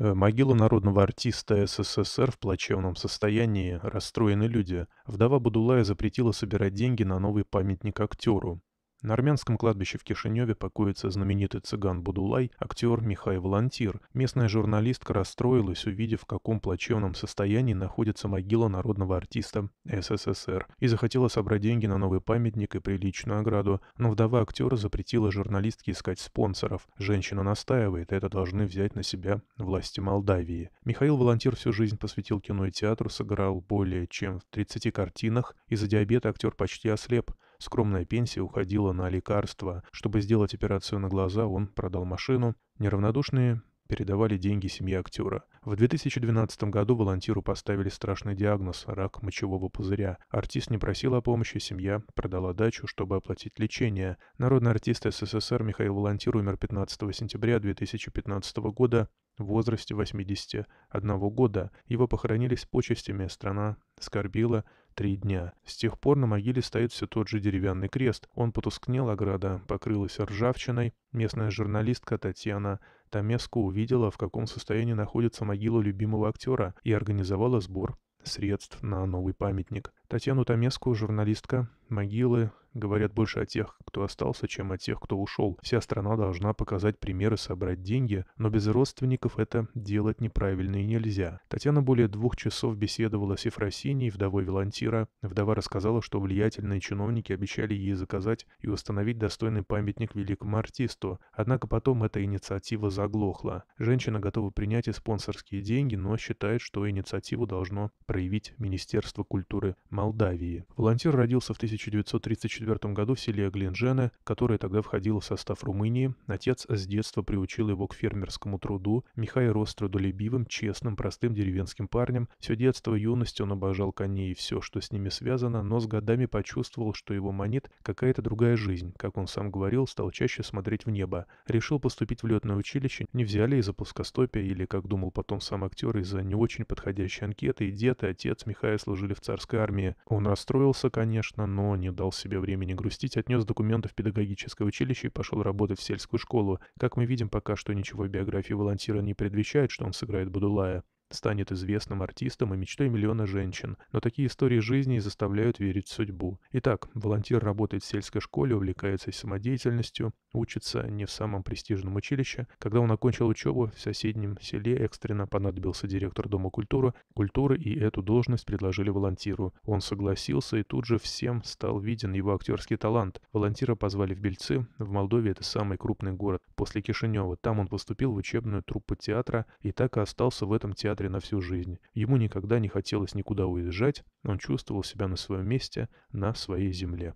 Э, Могила народного артиста СССР в плачевном состоянии, расстроены люди. Вдова Будулая запретила собирать деньги на новый памятник актеру. На армянском кладбище в Кишиневе покоится знаменитый цыган Будулай, актер Михай Волонтир. Местная журналистка расстроилась, увидев, в каком плачевном состоянии находится могила народного артиста СССР, и захотела собрать деньги на новый памятник и приличную ограду, но вдова актера запретила журналистке искать спонсоров. Женщина настаивает, это должны взять на себя власти Молдавии. Михаил Волонтир всю жизнь посвятил кино и театру, сыграл более чем в 30 картинах. Из-за диабета актер почти ослеп. Скромная пенсия уходила на лекарства. Чтобы сделать операцию на глаза, он продал машину. Неравнодушные передавали деньги семье актера. В 2012 году волонтеру поставили страшный диагноз – рак мочевого пузыря. Артист не просил о помощи, семья продала дачу, чтобы оплатить лечение. Народный артист СССР Михаил Волонтер умер 15 сентября 2015 года в возрасте 81 года его похоронили с почестями, а страна скорбила три дня. С тех пор на могиле стоит все тот же деревянный крест. Он потускнел, а ограда покрылась ржавчиной. Местная журналистка Татьяна Томеско увидела, в каком состоянии находится могила любимого актера и организовала сбор средств на новый памятник. Татьяну Томеску, журналистка, могилы говорят больше о тех, кто остался, чем о тех, кто ушел. Вся страна должна показать примеры, собрать деньги, но без родственников это делать неправильно и нельзя. Татьяна более двух часов беседовала с Ефросиней, вдовой Волонтира. Вдова рассказала, что влиятельные чиновники обещали ей заказать и установить достойный памятник великому артисту. Однако потом эта инициатива заглохла. Женщина готова принять и спонсорские деньги, но считает, что инициативу должно проявить Министерство культуры Молдавии. Волонтер родился в 1934 году в селе Глинжена, которое тогда входило в состав Румынии. Отец с детства приучил его к фермерскому труду. Михай рос трудолюбивым, честным, простым деревенским парнем. Все детство, юность он обожал коней и все, что с ними связано, но с годами почувствовал, что его манит какая-то другая жизнь. Как он сам говорил, стал чаще смотреть в небо. Решил поступить в летное училище, не взяли из-за плоскостопия или, как думал потом сам актер, из-за не очень подходящей анкеты. И дед и отец Михая служили в царской армии. Он расстроился, конечно, но не дал себе времени грустить, отнес документы в педагогическое училище и пошел работать в сельскую школу. Как мы видим, пока что ничего в биографии волонтера не предвещает, что он сыграет Будулая станет известным артистом и мечтой миллиона женщин, но такие истории жизни и заставляют верить в судьбу. Итак, волонтер работает в сельской школе, увлекается самодеятельностью, учится не в самом престижном училище. Когда он окончил учебу, в соседнем селе экстренно понадобился директор Дома культуры, культуры и эту должность предложили волонтиру. Он согласился и тут же всем стал виден его актерский талант. Волонтира позвали в Бельцы, в Молдове это самый крупный город, после Кишинева. Там он поступил в учебную труппу театра и так и остался в этом театре несмотря на всю жизнь. Ему никогда не хотелось никуда уезжать, он чувствовал себя на своем месте, на своей земле.